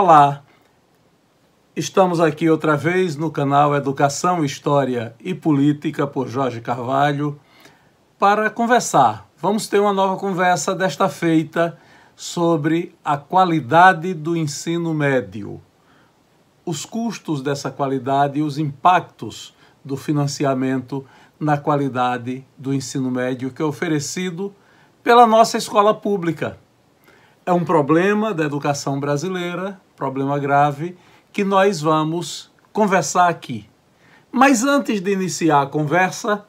Olá, estamos aqui outra vez no canal Educação, História e Política por Jorge Carvalho para conversar. Vamos ter uma nova conversa desta feita sobre a qualidade do ensino médio, os custos dessa qualidade e os impactos do financiamento na qualidade do ensino médio que é oferecido pela nossa escola pública. É um problema da educação brasileira problema grave que nós vamos conversar aqui. Mas antes de iniciar a conversa,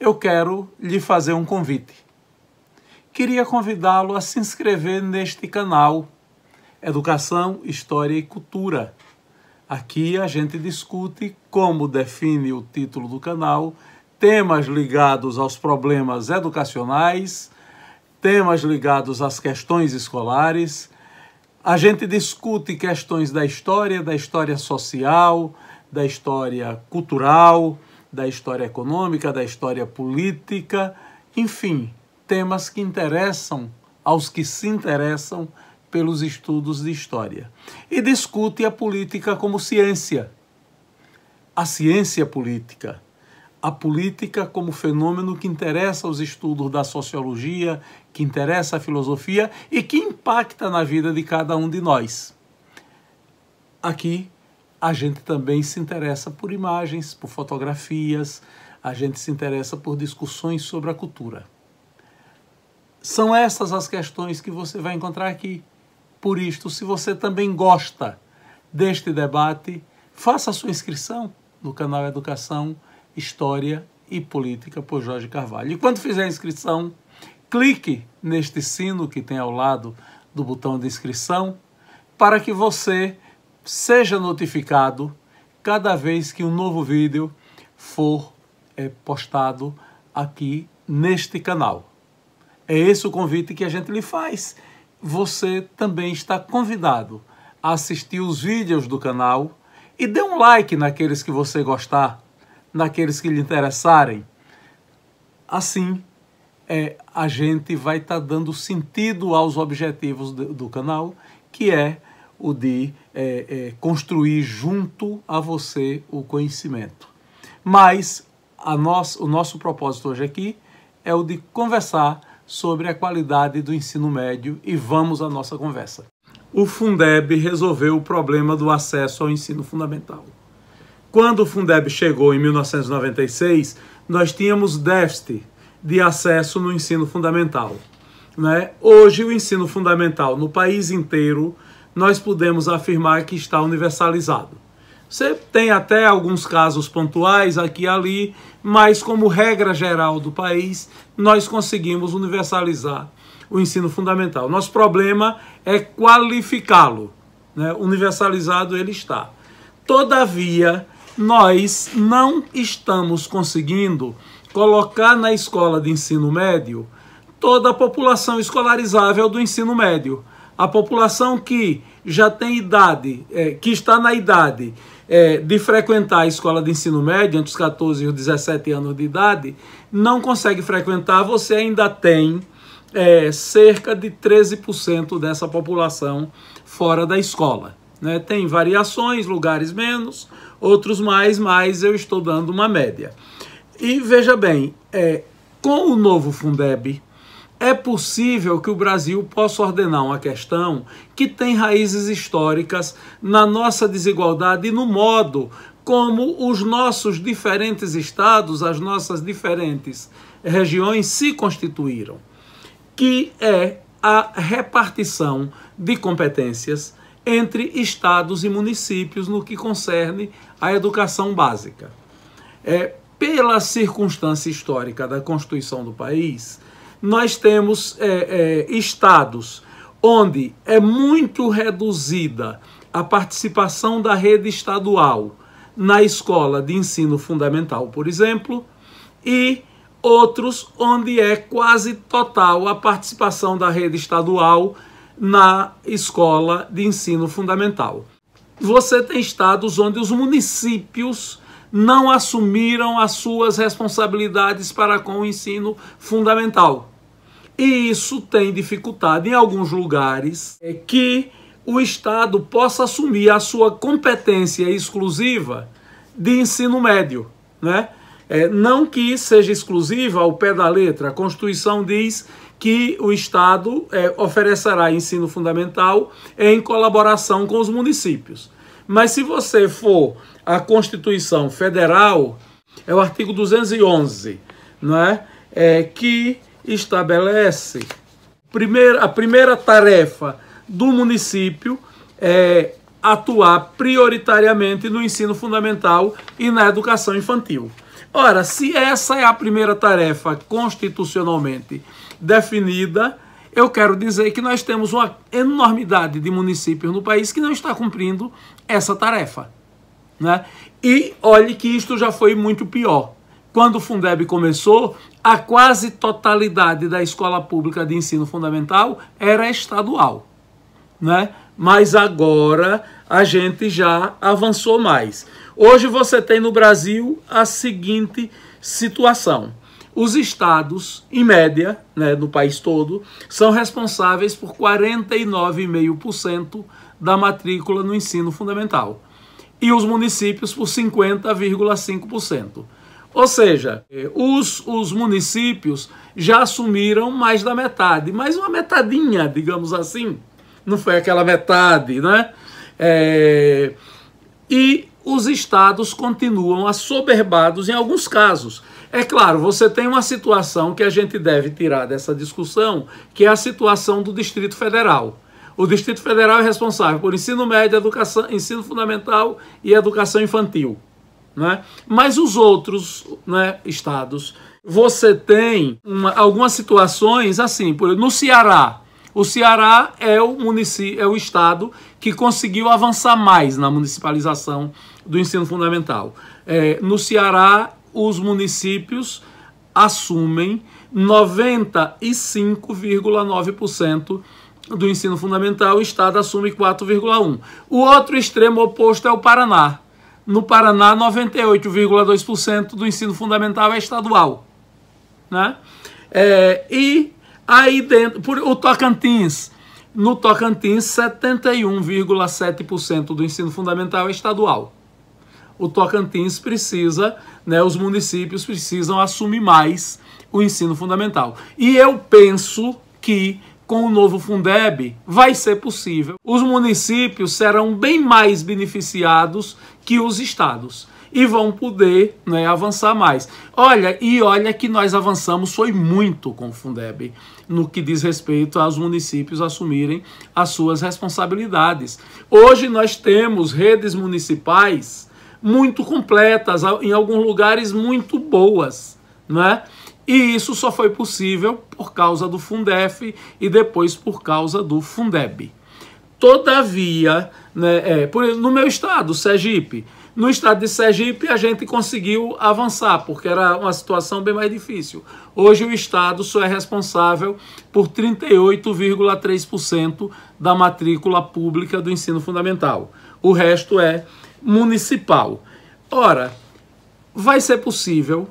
eu quero lhe fazer um convite. Queria convidá-lo a se inscrever neste canal Educação, História e Cultura. Aqui a gente discute, como define o título do canal, temas ligados aos problemas educacionais, temas ligados às questões escolares, a gente discute questões da história, da história social, da história cultural, da história econômica, da história política, enfim, temas que interessam aos que se interessam pelos estudos de história. E discute a política como ciência, a ciência política a política como fenômeno que interessa os estudos da sociologia, que interessa a filosofia e que impacta na vida de cada um de nós. Aqui a gente também se interessa por imagens, por fotografias, a gente se interessa por discussões sobre a cultura. São essas as questões que você vai encontrar aqui. Por isto, se você também gosta deste debate, faça sua inscrição no canal Educação História e Política por Jorge Carvalho. E quando fizer a inscrição, clique neste sino que tem ao lado do botão de inscrição para que você seja notificado cada vez que um novo vídeo for é, postado aqui neste canal. É esse o convite que a gente lhe faz. Você também está convidado a assistir os vídeos do canal e dê um like naqueles que você gostar naqueles que lhe interessarem. Assim, é, a gente vai estar tá dando sentido aos objetivos do, do, canal, que é o de é, é, construir junto a você o conhecimento. Mas a nós, o nosso propósito hoje aqui é o de conversar sobre a qualidade do ensino médio e vamos à nossa conversa. O Fundeb resolveu o problema do acesso ao ensino fundamental. Quando o Fundeb chegou em 1996, nós tínhamos déficit de acesso no ensino fundamental. Né? Hoje, o ensino fundamental no país inteiro, nós podemos afirmar que está universalizado. Você tem até alguns casos pontuais aqui e ali, mas como regra geral do país, nós conseguimos universalizar o ensino fundamental. Nosso problema é qualificá-lo. Né? Universalizado ele está. Todavia, nós não estamos conseguindo colocar na escola de ensino médio toda a população escolarizável do ensino médio. A população que já tem idade, é, que está na idade é, de frequentar a escola de ensino médio, entre os 14 e os 17 anos de idade, não consegue frequentar, você ainda tem é, cerca de 13% dessa população fora da escola. Né? Tem variações, lugares menos, outros mais, mas eu estou dando uma média. E veja bem, é, com o novo Fundeb, é possível que o Brasil possa ordenar uma questão que tem raízes históricas na nossa desigualdade e no modo como os nossos diferentes estados, as nossas diferentes regiões se constituíram, que é a repartição de competências entre estados e municípios no que concerne à educação básica. É, pela circunstância histórica da Constituição do país, nós temos é, é, estados onde é muito reduzida a participação da rede estadual na escola de ensino fundamental, por exemplo, e outros onde é quase total a participação da rede estadual na escola de ensino fundamental. Você tem estados onde os municípios não assumiram as suas responsabilidades para com o ensino fundamental. E isso tem dificultado em alguns lugares é que o Estado possa assumir a sua competência exclusiva de ensino médio, né? É, não que seja exclusiva ao pé da letra, a Constituição diz que o Estado é, oferecerá ensino fundamental em colaboração com os municípios. Mas se você for à Constituição Federal, é o artigo 211, não é? é que estabelece primeira, a primeira tarefa do município é atuar prioritariamente no ensino fundamental e na educação infantil. Ora, se essa é a primeira tarefa constitucionalmente definida, eu quero dizer que nós temos uma enormidade de municípios no país que não está cumprindo essa tarefa. Né? E olhe que isto já foi muito pior. Quando o Fundeb começou, a quase totalidade da escola pública de ensino fundamental era estadual. Né? Mas agora a gente já avançou mais. Hoje você tem no Brasil a seguinte situação. Os estados, em média, né, no país todo, são responsáveis por 49,5% da matrícula no ensino fundamental e os municípios por 50,5%. Ou seja, os, os municípios já assumiram mais da metade, mais uma metadinha, digamos assim. Não foi aquela metade, né? É, e os estados continuam assoberbados em alguns casos. É claro, você tem uma situação que a gente deve tirar dessa discussão, que é a situação do Distrito Federal. O Distrito Federal é responsável por ensino médio, educação, ensino fundamental e educação infantil. Né? Mas os outros né, estados, você tem uma, algumas situações assim, por no Ceará, o Ceará é o, município, é o estado que conseguiu avançar mais na municipalização do ensino fundamental. É, no Ceará, os municípios assumem 95,9% do ensino fundamental, o Estado assume 4,1%. O outro extremo oposto é o Paraná. No Paraná, 98,2% do ensino fundamental é estadual. Né? É, e Aí dentro, por, o Tocantins. No Tocantins, 71,7% do ensino fundamental é estadual. O Tocantins precisa, né, os municípios precisam assumir mais o ensino fundamental. E eu penso que com o novo Fundeb vai ser possível. Os municípios serão bem mais beneficiados que os estados e vão poder né, avançar mais. Olha, e olha que nós avançamos foi muito com o Fundeb, no que diz respeito aos municípios assumirem as suas responsabilidades. Hoje nós temos redes municipais muito completas, em alguns lugares muito boas, né? E isso só foi possível por causa do Fundef e depois por causa do Fundeb. Todavia, né, é, por, no meu estado, Sergipe, no estado de Sergipe, a gente conseguiu avançar, porque era uma situação bem mais difícil. Hoje, o estado só é responsável por 38,3% da matrícula pública do ensino fundamental. O resto é municipal. Ora, vai ser possível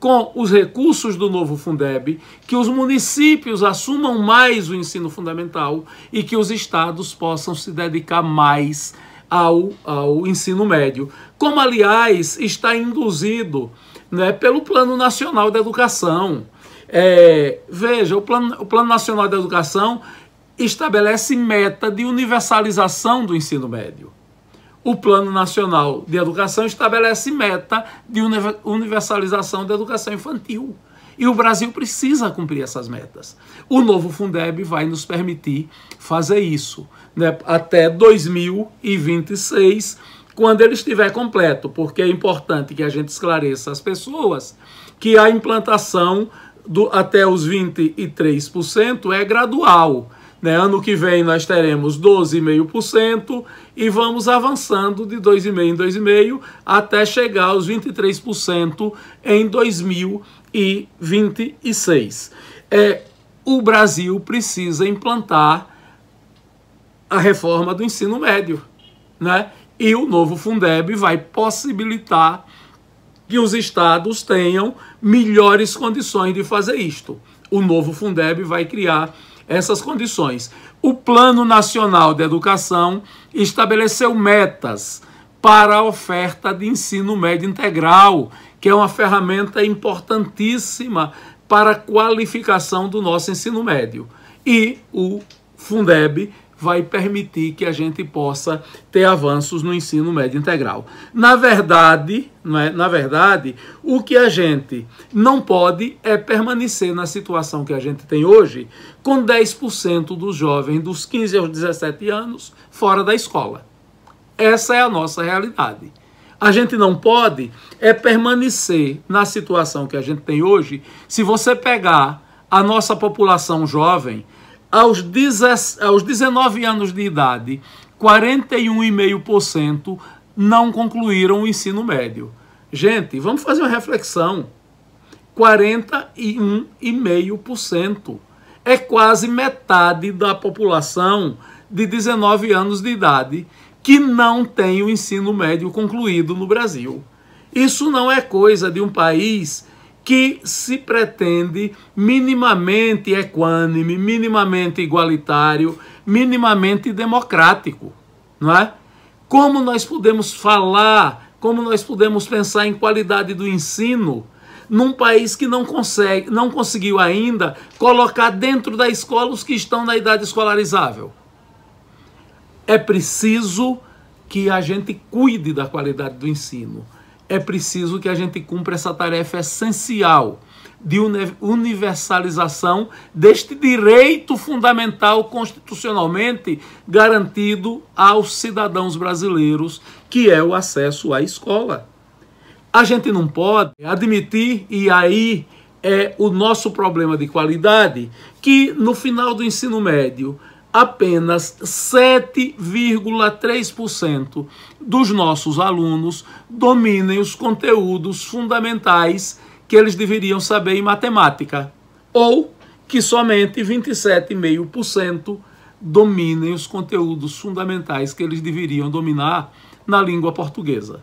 com os recursos do novo Fundeb, que os municípios assumam mais o ensino fundamental e que os estados possam se dedicar mais ao, ao ensino médio. Como, aliás, está induzido né, pelo Plano Nacional da Educação. É, veja, o plano, o plano Nacional da Educação estabelece meta de universalização do ensino médio. O Plano Nacional de Educação estabelece meta de universalização da educação infantil. E o Brasil precisa cumprir essas metas. O novo Fundeb vai nos permitir fazer isso né, até 2026, quando ele estiver completo, porque é importante que a gente esclareça às pessoas que a implantação do, até os 23% é gradual. Né? Ano que vem nós teremos 12,5% e vamos avançando de 2,5% em 2,5% até chegar aos 23% em 2026. É, o Brasil precisa implantar a reforma do ensino médio, né? E o novo Fundeb vai possibilitar que os estados tenham melhores condições de fazer isto. O novo Fundeb vai criar essas condições. O Plano Nacional de Educação estabeleceu metas para a oferta de ensino médio integral, que é uma ferramenta importantíssima para a qualificação do nosso ensino médio. E o Fundeb vai permitir que a gente possa ter avanços no ensino médio integral. Na verdade, é? na verdade, o que a gente não pode é permanecer na situação que a gente tem hoje, com 10% dos jovens dos 15 aos 17 anos fora da escola. Essa é a nossa realidade. A gente não pode é permanecer na situação que a gente tem hoje. Se você pegar a nossa população jovem, aos, 19 anos de idade, 41,5% não concluíram o ensino médio. Gente, vamos fazer uma reflexão. 41,5% é quase metade da população de 19 anos de idade que não tem o ensino médio concluído no Brasil. Isso não é coisa de um país que se pretende minimamente equânime, minimamente igualitário, minimamente democrático, não é? Como nós podemos falar, como nós podemos pensar em qualidade do ensino num país que não consegue, não conseguiu ainda colocar dentro da escola os que estão na idade escolarizável? É preciso que a gente cuide da qualidade do ensino é preciso que a gente cumpra essa tarefa essencial de universalização deste direito fundamental constitucionalmente garantido aos cidadãos brasileiros, que é o acesso à escola. A gente não pode admitir, e aí é o nosso problema de qualidade, que no final do ensino médio apenas 7,3% dos nossos alunos dominem os conteúdos fundamentais que eles deveriam saber em matemática, ou que somente 27,5% dominem os conteúdos fundamentais que eles deveriam dominar na língua portuguesa.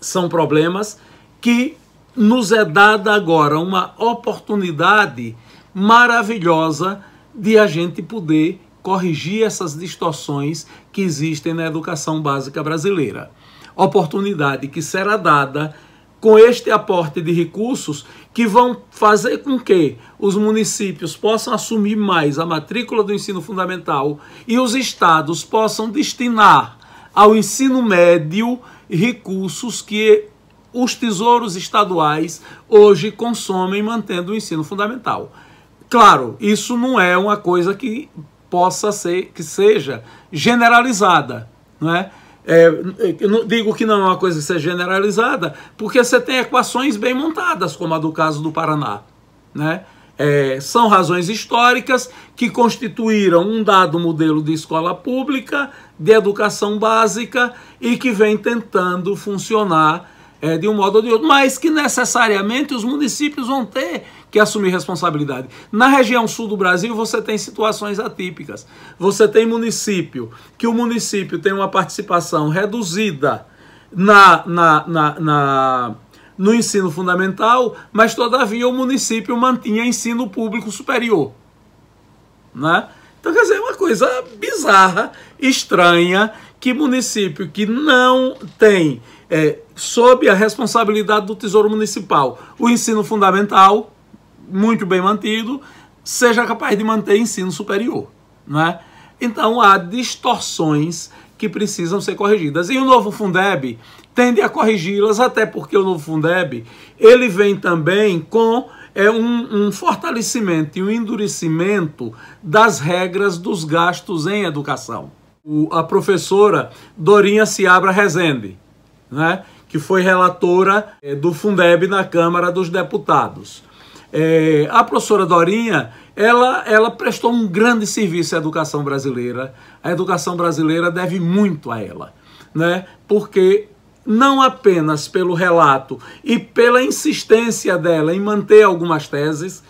São problemas que nos é dada agora uma oportunidade maravilhosa de a gente poder corrigir essas distorções que existem na educação básica brasileira. Oportunidade que será dada com este aporte de recursos que vão fazer com que os municípios possam assumir mais a matrícula do ensino fundamental e os estados possam destinar ao ensino médio recursos que os tesouros estaduais hoje consomem mantendo o ensino fundamental. Claro, isso não é uma coisa que possa ser, que seja generalizada, não é? é eu não, digo que não é uma coisa que seja generalizada, porque você tem equações bem montadas, como a do caso do Paraná, né? É, são razões históricas que constituíram um dado modelo de escola pública, de educação básica e que vem tentando funcionar é, de um modo ou de outro, mas que necessariamente os municípios vão ter que assumir responsabilidade. Na região sul do Brasil, você tem situações atípicas. Você tem município, que o município tem uma participação reduzida na, na, na, na no ensino fundamental, mas todavia o município mantinha ensino público superior. Né? Então, quer dizer, é uma coisa bizarra, estranha, que município que não tem, é, sob a responsabilidade do Tesouro Municipal, o ensino fundamental, muito bem mantido, seja capaz de manter ensino superior. Né? Então, há distorções que precisam ser corrigidas. E o novo Fundeb tende a corrigi-las, até porque o novo Fundeb ele vem também com é um, um fortalecimento e um endurecimento das regras dos gastos em educação. O, a professora Dorinha Seabra Rezende, né, que foi relatora é, do Fundeb na Câmara dos Deputados. É, a professora Dorinha, ela, ela prestou um grande serviço à educação brasileira. A educação brasileira deve muito a ela, né? Porque não apenas pelo relato e pela insistência dela em manter algumas teses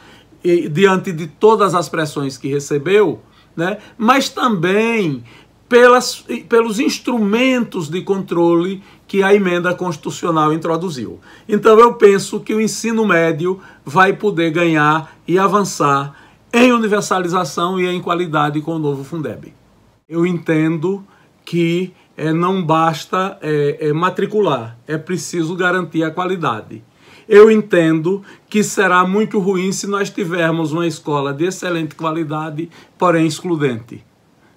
e, diante de todas as pressões que recebeu, né, mas também pelas, pelos instrumentos de controle que a emenda constitucional introduziu. Então eu penso que o ensino médio vai poder ganhar e avançar em universalização e em qualidade com o novo Fundeb. Eu entendo que é, não basta é, é, matricular, é preciso garantir a qualidade. Eu entendo que será muito ruim se nós tivermos uma escola de excelente qualidade, porém excludente,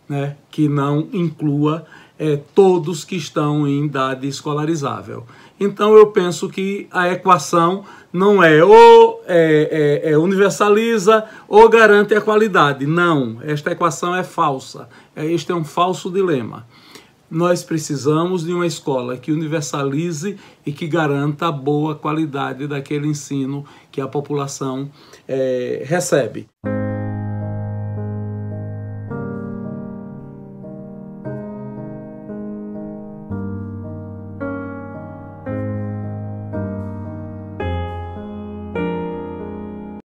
né? que não inclua é, todos que estão em idade escolarizável. Então eu penso que a equação não é ou é, é, é, universaliza ou garante a qualidade. Não, esta equação é falsa. É, este é um falso dilema nós precisamos de uma escola que universalize e que garanta a boa qualidade daquele ensino que a população é, recebe.